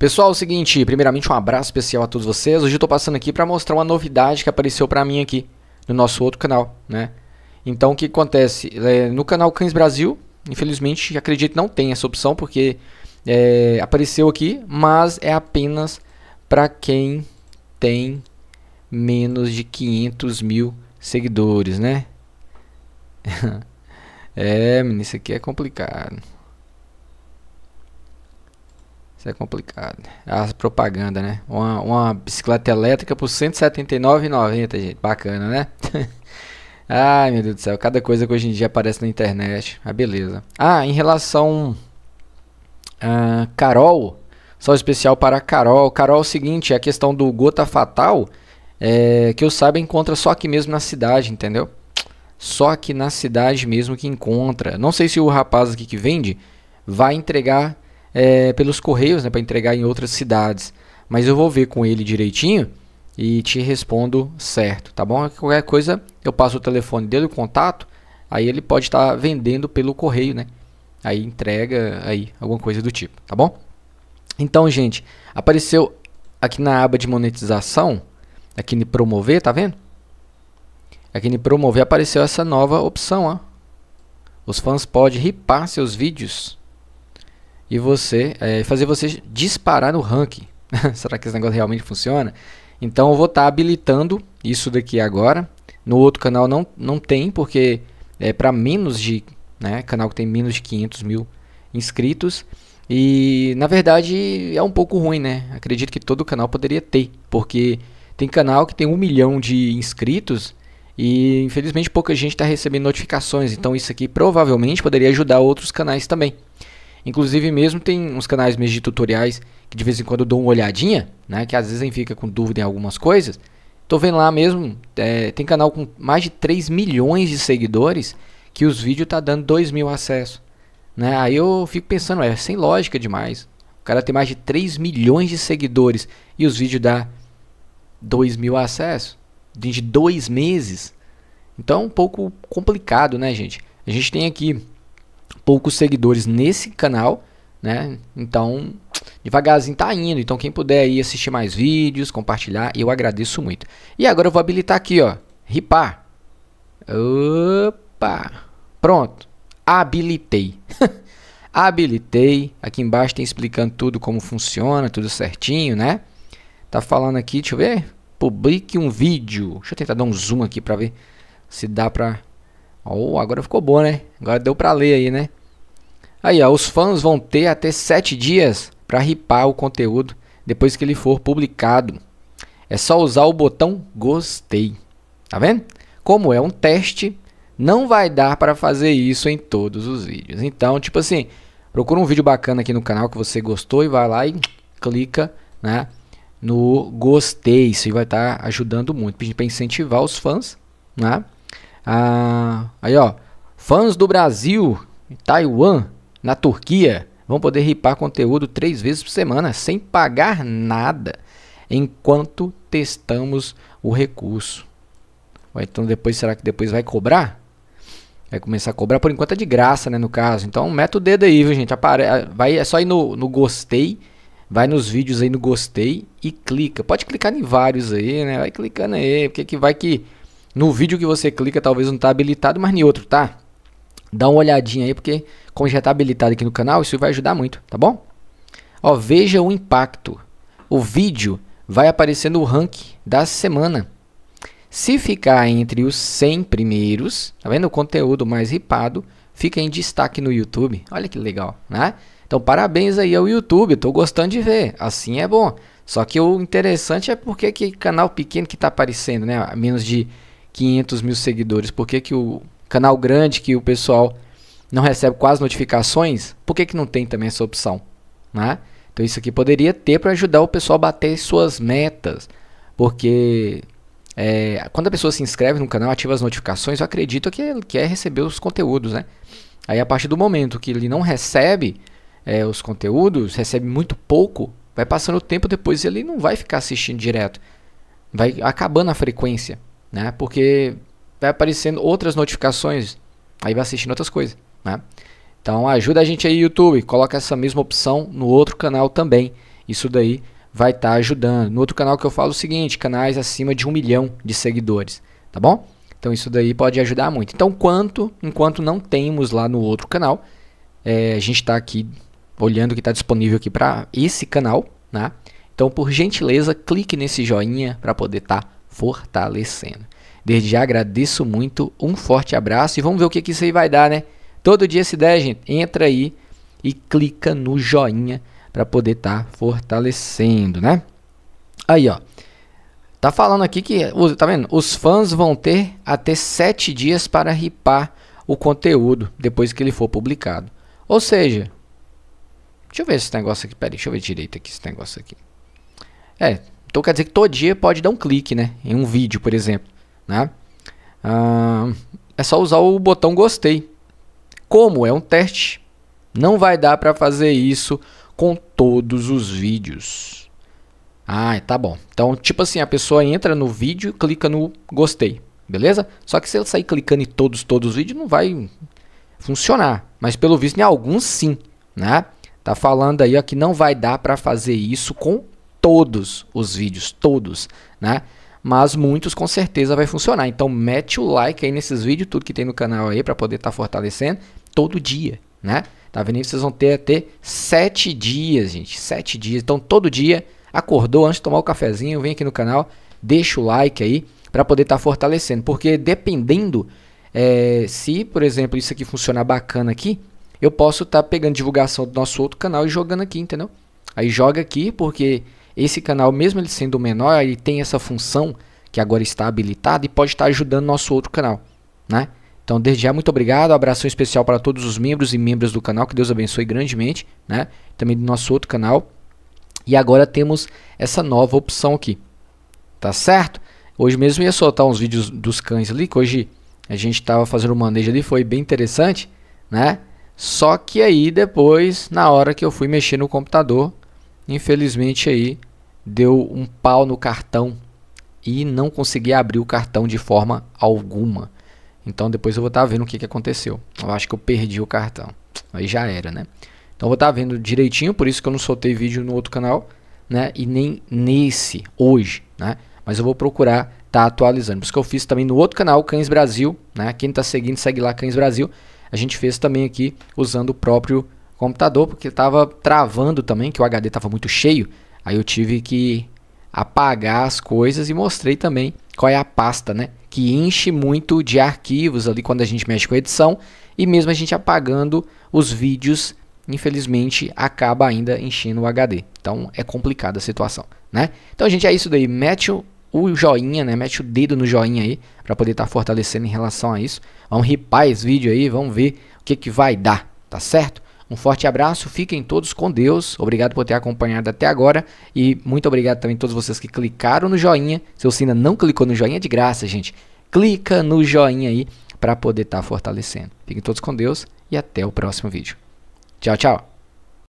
Pessoal, é o seguinte, primeiramente um abraço especial a todos vocês. Hoje eu tô passando aqui para mostrar uma novidade que apareceu para mim aqui no nosso outro canal, né? Então o que acontece? É, no canal Cães Brasil, infelizmente, acredito não tem essa opção porque é, apareceu aqui, mas é apenas para quem tem menos de 500 mil seguidores, né? é, menino, isso aqui é complicado. Isso é complicado. É as propaganda, né? Uma, uma bicicleta elétrica por 179,90, gente. Bacana, né? Ai, meu Deus do céu. Cada coisa que hoje em dia aparece na internet. Ah, beleza. Ah, em relação a ah, Carol, só especial para a Carol. Carol, é o seguinte, é a questão do Gota Fatal, é, que eu saiba, encontra só aqui mesmo na cidade, entendeu? Só aqui na cidade mesmo que encontra. Não sei se o rapaz aqui que vende vai entregar é, pelos correios, né, para entregar em outras cidades. Mas eu vou ver com ele direitinho e te respondo certo, tá bom? Qualquer coisa, eu passo o telefone dele, o contato, aí ele pode estar tá vendendo pelo correio, né? Aí entrega aí alguma coisa do tipo, tá bom? Então, gente, apareceu aqui na aba de monetização, aqui em promover, tá vendo? Aqui em promover apareceu essa nova opção, ó. Os fãs podem ripar seus vídeos e você é, fazer você disparar no ranking. Será que esse negócio realmente funciona? Então eu vou estar tá habilitando isso daqui agora. No outro canal não, não tem, porque é para menos de. Né, canal que tem menos de 500 mil inscritos. E na verdade é um pouco ruim, né? Acredito que todo canal poderia ter, porque tem canal que tem um milhão de inscritos e infelizmente pouca gente está recebendo notificações. Então isso aqui provavelmente poderia ajudar outros canais também. Inclusive mesmo tem uns canais meus de tutoriais que de vez em quando eu dou uma olhadinha, né? Que às vezes a gente fica com dúvida em algumas coisas. Tô vendo lá mesmo, é, tem canal com mais de 3 milhões de seguidores que os vídeos tá dando 2 mil acessos. Né? Aí eu fico pensando, é sem lógica demais. O cara tem mais de 3 milhões de seguidores e os vídeos dá 2 mil acessos de dois meses. Então, um pouco complicado, né, gente? A gente tem aqui poucos seguidores nesse canal, né? Então, devagarzinho tá indo. Então, quem puder aí assistir mais vídeos, compartilhar, eu agradeço muito. E agora eu vou habilitar aqui, ó, ripar. Opa! Pronto. Habilitei. habilitei. Aqui embaixo tem explicando tudo como funciona, tudo certinho, né? Tá falando aqui, deixa eu ver. Publique um vídeo. Deixa eu tentar dar um zoom aqui para ver se dá para Oh, agora ficou bom, né? Agora deu para ler aí, né? Aí, ó, os fãs vão ter até 7 dias para ripar o conteúdo depois que ele for publicado. É só usar o botão gostei. Tá vendo? Como é um teste, não vai dar para fazer isso em todos os vídeos. Então, tipo assim, procura um vídeo bacana aqui no canal que você gostou e vai lá e clica, né, no gostei. Isso vai estar tá ajudando muito, pedindo para incentivar os fãs, né? Ah, aí, ó, fãs do Brasil, Taiwan, na Turquia vão poder ripar conteúdo três vezes por semana sem pagar nada, enquanto testamos o recurso. então depois será que depois vai cobrar? Vai começar a cobrar, por enquanto é de graça, né, no caso. Então meta o dedo aí, viu, gente? Apare... Vai, é só ir no, no gostei, vai nos vídeos aí no gostei e clica. Pode clicar em vários aí, né? Vai clicando aí, porque que vai que no vídeo que você clica talvez não tá habilitado, mas em outro tá. Dá uma olhadinha aí, porque como já está habilitado aqui no canal, isso vai ajudar muito, tá bom? Ó, veja o impacto. O vídeo vai aparecer no ranking da semana. Se ficar entre os 100 primeiros, tá vendo? O conteúdo mais ripado fica em destaque no YouTube. Olha que legal, né? Então, parabéns aí ao YouTube, estou gostando de ver. Assim é bom. Só que o interessante é porque que canal pequeno que está aparecendo, né? Menos de 500 mil seguidores. Por que, que o canal grande que o pessoal não recebe quase notificações, por que, que não tem também essa opção? Né? Então isso aqui poderia ter para ajudar o pessoal a bater suas metas, porque é, quando a pessoa se inscreve no canal, ativa as notificações, eu acredito que ele quer é receber os conteúdos, né? Aí a partir do momento que ele não recebe é, os conteúdos, recebe muito pouco, vai passando o tempo, depois ele não vai ficar assistindo direto, vai acabando a frequência, né? Porque vai aparecendo outras notificações, aí vai assistindo outras coisas, né? Então ajuda a gente aí, YouTube, coloca essa mesma opção no outro canal também. Isso daí vai estar tá ajudando. No outro canal que eu falo é o seguinte, canais acima de um milhão de seguidores, tá bom? Então isso daí pode ajudar muito. Então quanto, enquanto não temos lá no outro canal, é, a gente está aqui olhando o que está disponível aqui para esse canal, né? Então por gentileza clique nesse joinha para poder estar tá fortalecendo. Desde já agradeço muito, um forte abraço e vamos ver o que, que isso aí vai dar, né? Todo dia se der, gente, entra aí e clica no joinha para poder estar tá fortalecendo, né? Aí, ó. Tá falando aqui que, tá vendo? Os fãs vão ter até 7 dias para ripar o conteúdo depois que ele for publicado. Ou seja, deixa eu ver esse negócio aqui, peraí, deixa eu ver direito aqui esse negócio aqui. É, então quer dizer que todo dia pode dar um clique, né? Em um vídeo, por exemplo né? Ah, é só usar o botão gostei. Como é um teste, não vai dar para fazer isso com todos os vídeos. Ah, tá bom. Então, tipo assim, a pessoa entra no vídeo, clica no gostei, beleza? Só que se ela sair clicando em todos, todos os vídeos, não vai funcionar. Mas pelo visto, em alguns sim, né? Tá falando aí ó, que não vai dar para fazer isso com todos os vídeos, todos, né? mas muitos com certeza vai funcionar. Então mete o like aí nesses vídeos, tudo que tem no canal aí para poder estar tá fortalecendo todo dia, né? Tá vendo? Vocês vão ter até sete dias, gente, sete dias. Então todo dia acordou antes de tomar o cafezinho, vem aqui no canal, deixa o like aí para poder estar tá fortalecendo, porque dependendo é, se, por exemplo, isso aqui funcionar bacana aqui, eu posso estar tá pegando divulgação do nosso outro canal e jogando aqui, entendeu? Aí joga aqui porque esse canal, mesmo ele sendo menor, ele tem essa função que agora está habilitada e pode estar ajudando nosso outro canal, né? Então, desde já, muito obrigado. Um abração especial para todos os membros e membros do canal. Que Deus abençoe grandemente, né? Também do nosso outro canal. E agora temos essa nova opção aqui. Tá certo? Hoje mesmo ia soltar uns vídeos dos cães ali, que hoje a gente estava fazendo o um manejo ali, foi bem interessante, né? Só que aí depois, na hora que eu fui mexer no computador, infelizmente aí deu um pau no cartão e não consegui abrir o cartão de forma alguma. Então depois eu vou estar tá vendo o que, que aconteceu. Eu acho que eu perdi o cartão. Aí já era, né? Então vou estar tá vendo direitinho, por isso que eu não soltei vídeo no outro canal, né? E nem nesse hoje, né? Mas eu vou procurar tá atualizando. Por isso que eu fiz também no outro canal, Cães Brasil, né? Quem tá seguindo, segue lá Cães Brasil. A gente fez também aqui usando o próprio computador, porque tava travando também, que o HD tava muito cheio. Aí eu tive que apagar as coisas e mostrei também qual é a pasta, né? Que enche muito de arquivos ali quando a gente mexe com edição e mesmo a gente apagando os vídeos, infelizmente acaba ainda enchendo o HD. Então é complicada a situação, né? Então gente, é isso daí, mete o, o joinha, né? Mete o dedo no joinha aí para poder estar tá fortalecendo em relação a isso. Vamos ripar esse vídeo aí, vamos ver o que que vai dar, tá certo? Um forte abraço, fiquem todos com Deus. Obrigado por ter acompanhado até agora e muito obrigado também a todos vocês que clicaram no joinha. Se você ainda não clicou no joinha, é de graça, gente. Clica no joinha aí para poder estar tá fortalecendo. Fiquem todos com Deus e até o próximo vídeo. Tchau, tchau.